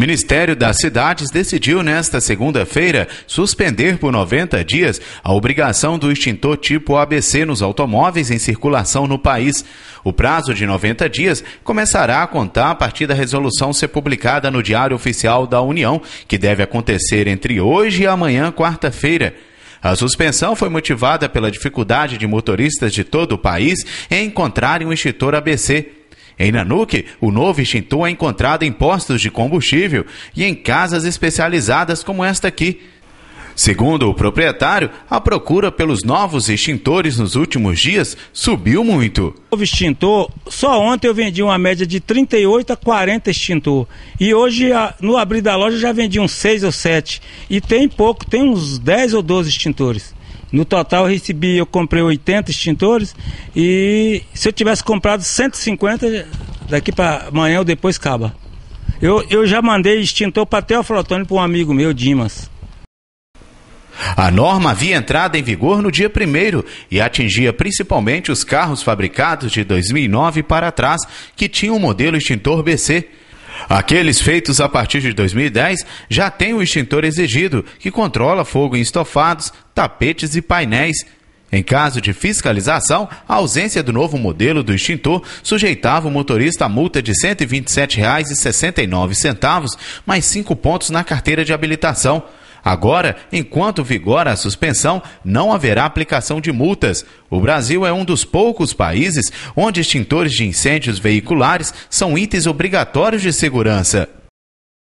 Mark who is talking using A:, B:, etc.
A: Ministério das Cidades decidiu nesta segunda-feira suspender por 90 dias a obrigação do extintor tipo ABC nos automóveis em circulação no país. O prazo de 90 dias começará a contar a partir da resolução ser publicada no Diário Oficial da União, que deve acontecer entre hoje e amanhã, quarta-feira. A suspensão foi motivada pela dificuldade de motoristas de todo o país em encontrarem um extintor ABC. Em Nanuque, o novo extintor é encontrado em postos de combustível e em casas especializadas como esta aqui. Segundo o proprietário, a procura pelos novos extintores nos últimos dias subiu muito.
B: O extintor, só ontem eu vendi uma média de 38 a 40 extintor. E hoje, no abrir da loja, já vendi uns 6 ou 7. E tem pouco, tem uns 10 ou 12 extintores. No total eu recebi, eu comprei 80 extintores e se eu tivesse comprado 150, daqui para amanhã ou depois acaba. Eu, eu já mandei extintor para Teoflotone para um amigo meu, Dimas.
A: A norma havia entrado em vigor no dia 1 e atingia principalmente os carros fabricados de 2009 para trás que tinham o modelo extintor BC. Aqueles feitos a partir de 2010 já têm o extintor exigido, que controla fogo em estofados, tapetes e painéis. Em caso de fiscalização, a ausência do novo modelo do extintor sujeitava o motorista a multa de R$ 127,69, mais cinco pontos na carteira de habilitação. Agora, enquanto vigora a suspensão, não haverá aplicação de multas. O Brasil é um dos poucos países onde extintores de incêndios veiculares são itens obrigatórios de segurança.